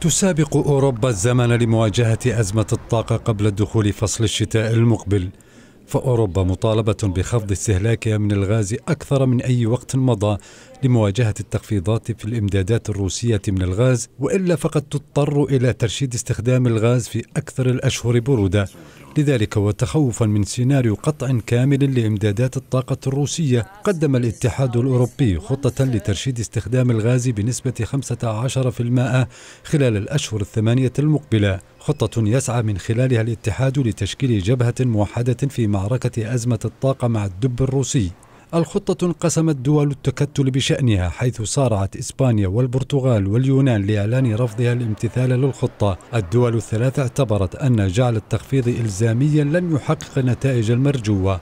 تسابق اوروبا الزمن لمواجهه ازمه الطاقه قبل دخول فصل الشتاء المقبل فأوروبا مطالبة بخفض استهلاكها من الغاز أكثر من أي وقت مضى لمواجهة التخفيضات في الإمدادات الروسية من الغاز وإلا فقد تضطر إلى ترشيد استخدام الغاز في أكثر الأشهر برودة لذلك وتخوفا من سيناريو قطع كامل لإمدادات الطاقة الروسية قدم الاتحاد الأوروبي خطة لترشيد استخدام الغاز بنسبة 15% خلال الأشهر الثمانية المقبلة خطة يسعى من خلالها الاتحاد لتشكيل جبهة موحدة في معركة أزمة الطاقة مع الدب الروسي الخطة انقسمت دول التكتل بشأنها حيث صارعت إسبانيا والبرتغال واليونان لإعلان رفضها الامتثال للخطة الدول الثلاثة اعتبرت أن جعل التخفيض إلزاميا لن يحقق النتائج المرجوة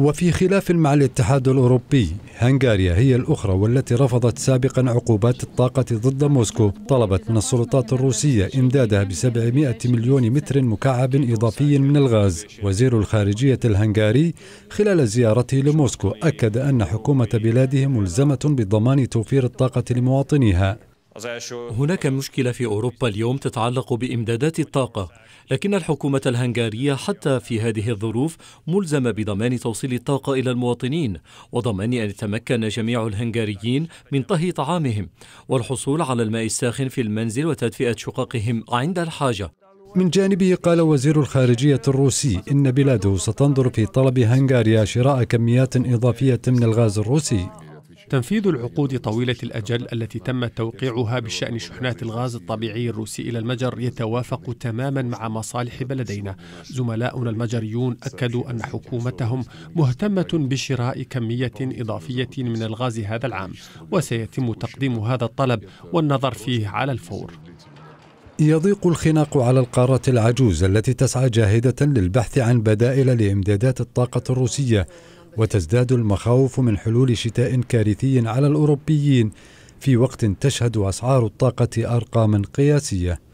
وفي خلاف مع الاتحاد الأوروبي هنغاريا هي الأخرى والتي رفضت سابقا عقوبات الطاقة ضد موسكو طلبت من السلطات الروسية إمدادها ب 700 مليون متر مكعب إضافي من الغاز وزير الخارجية الهنغاري خلال زيارته لموسكو أكد أن حكومة بلاده ملزمة بضمان توفير الطاقة لمواطنيها هناك مشكلة في أوروبا اليوم تتعلق بإمدادات الطاقة لكن الحكومة الهنغارية حتى في هذه الظروف ملزمة بضمان توصيل الطاقة إلى المواطنين وضمان أن يتمكن جميع الهنغاريين من طهي طعامهم والحصول على الماء الساخن في المنزل وتدفئة شققهم عند الحاجة من جانبه قال وزير الخارجية الروسي إن بلاده ستنظر في طلب هنغاريا شراء كميات إضافية من الغاز الروسي تنفيذ العقود طويلة الأجل التي تم توقيعها بشأن شحنات الغاز الطبيعي الروسي إلى المجر يتوافق تماما مع مصالح بلدينا زملاؤنا المجريون أكدوا أن حكومتهم مهتمة بشراء كمية إضافية من الغاز هذا العام وسيتم تقديم هذا الطلب والنظر فيه على الفور يضيق الخناق على القارة العجوز التي تسعى جاهدة للبحث عن بدائل لإمدادات الطاقة الروسية وتزداد المخاوف من حلول شتاء كارثي على الأوروبيين في وقت تشهد أسعار الطاقة أرقاما قياسية